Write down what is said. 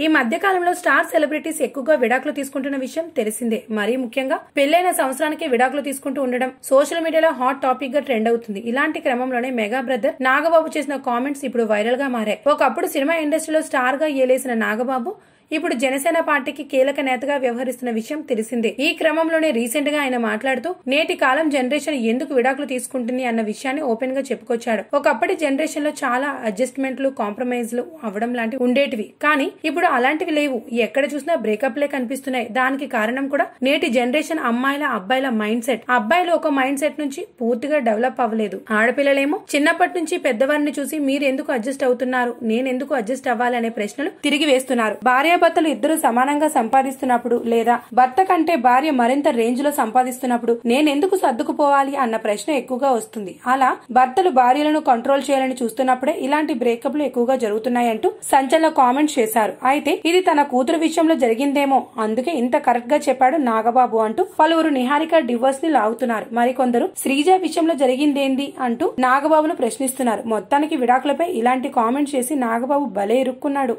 ఈ మధ్యకాలంలో star celebrities ఎక్కువగా విడాకులు తీసుకుంటున్న విషయం తెలిసిందే మరీ ముఖ్యంగా పెళ్లైన సంవత్సరానికి విడాకులు తీసుకుంటూ ఉండడం సోషల్ మీడియాలో హాట్ టాపిక్ గా ట్రెండ్ అవుతుంది ఇలాంటి క్రమంలోనే మెగా బ్రదర్ నాగబాబు చేసిన కామెంట్స్ ఇప్పుడు వైరల్ గా మారాయి ఒకప్పుడు సినిమా ఇండస్ట్రీలో స్టార్ గా ఏలేసిన నాగబాబు ఇప్పుడు జనసేన పార్టీకి కీలక నేతగా వ్యవహరిస్తున్న విషయం తెలిసిందే ఈ క్రమంలోనే రీసెంట్ గా ఆయన మాట్లాడుతూ నేటి కాలం జనరేషన్ ఎందుకు విడాకులు తీసుకుంటుంది అన్న విషయాన్ని ఓపెన్ గా చెప్పుకొచ్చాడు ఒకప్పటి జనరేషన్ లో చాలా అడ్జస్ట్మెంట్లు కాంప్రమైజ్లు అవడం లాంటివి ఉండేటివి కానీ ఇప్పుడు అలాంటివి లేవు ఎక్కడ చూసినా బ్రేకప్లే కనిపిస్తున్నాయి దానికి కారణం కూడా నేటి జనరేషన్ అమ్మాయిల అబ్బాయిల మైండ్ సెట్ అబ్బాయిలు ఒక మైండ్ సెట్ నుంచి పూర్తిగా డెవలప్ అవ్వలేదు ఆడపిల్లలేమో చిన్నప్పటి నుంచి పెద్దవారిని చూసి మీరు ఎందుకు అడ్జస్ట్ అవుతున్నారు నేనెందుకు అడ్జస్ట్ అవ్వాలనే ప్రశ్నలు తిరిగి వేస్తున్నారు భార్య భార్యాభర్తలు ఇద్దరు సమానంగా సంపాదిస్తున్నప్పుడు లేదా భర్త కంటే భార్య మరింత రేంజ్ లో సంపాదిస్తున్నప్పుడు నేనెందుకు సర్దుకుపోవాలి అన్న ప్రశ్న ఎక్కువగా వస్తుంది అలా భర్తలు భార్యలను కంట్రోల్ చేయాలని చూస్తున్నప్పుడే ఇలాంటి బ్రేకప్లు ఎక్కువగా జరుగుతున్నాయంటూ సంచలన కామెంట్ చేశారు అయితే ఇది తన కూతురు విషయంలో జరిగిందేమో అందుకే ఇంత కరెక్ట్ గా చెప్పాడు నాగబాబు అంటూ పలువురు నిహారిక డివోర్స్ ని లాగుతున్నారు మరికొందరు శ్రీజ విషయంలో జరిగిందేంది అంటూ నాగబాబును ప్రశ్నిస్తున్నారు మొత్తానికి విడాకులపై ఇలాంటి కామెంట్ చేసి నాగబాబు భలే ఇరుక్కున్నాడు